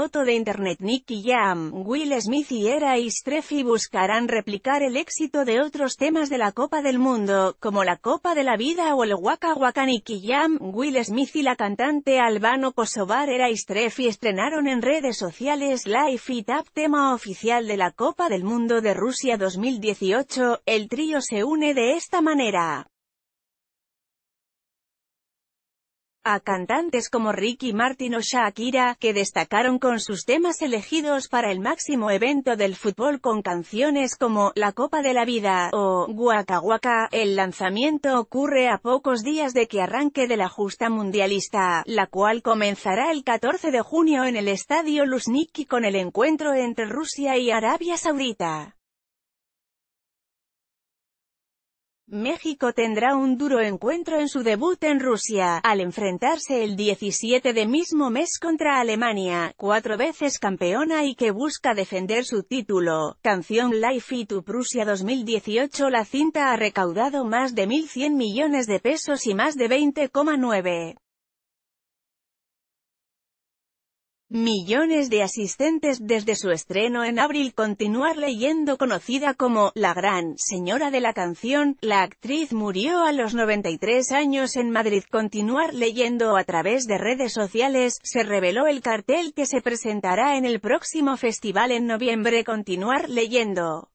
foto de internet Nicky Jam, Will Smith y Era Treffi buscarán replicar el éxito de otros temas de la Copa del Mundo, como la Copa de la Vida o el Waka Waka Nicky Jam, Will Smith y la cantante albano kosovar Era Treffi estrenaron en redes sociales Live y Tap tema oficial de la Copa del Mundo de Rusia 2018, el trío se une de esta manera. a cantantes como Ricky Martin o Shakira, que destacaron con sus temas elegidos para el máximo evento del fútbol con canciones como La Copa de la Vida o guaca El lanzamiento ocurre a pocos días de que arranque de la justa mundialista, la cual comenzará el 14 de junio en el estadio Luzhniki con el encuentro entre Rusia y Arabia Saudita. México tendrá un duro encuentro en su debut en Rusia, al enfrentarse el 17 de mismo mes contra Alemania, cuatro veces campeona y que busca defender su título. Canción Life y tu Rusia 2018 La cinta ha recaudado más de 1.100 millones de pesos y más de 20,9 millones de asistentes desde su estreno en abril continuar leyendo conocida como «La gran señora de la canción», la actriz murió a los 93 años en Madrid continuar leyendo a través de redes sociales, se reveló el cartel que se presentará en el próximo festival en noviembre continuar leyendo.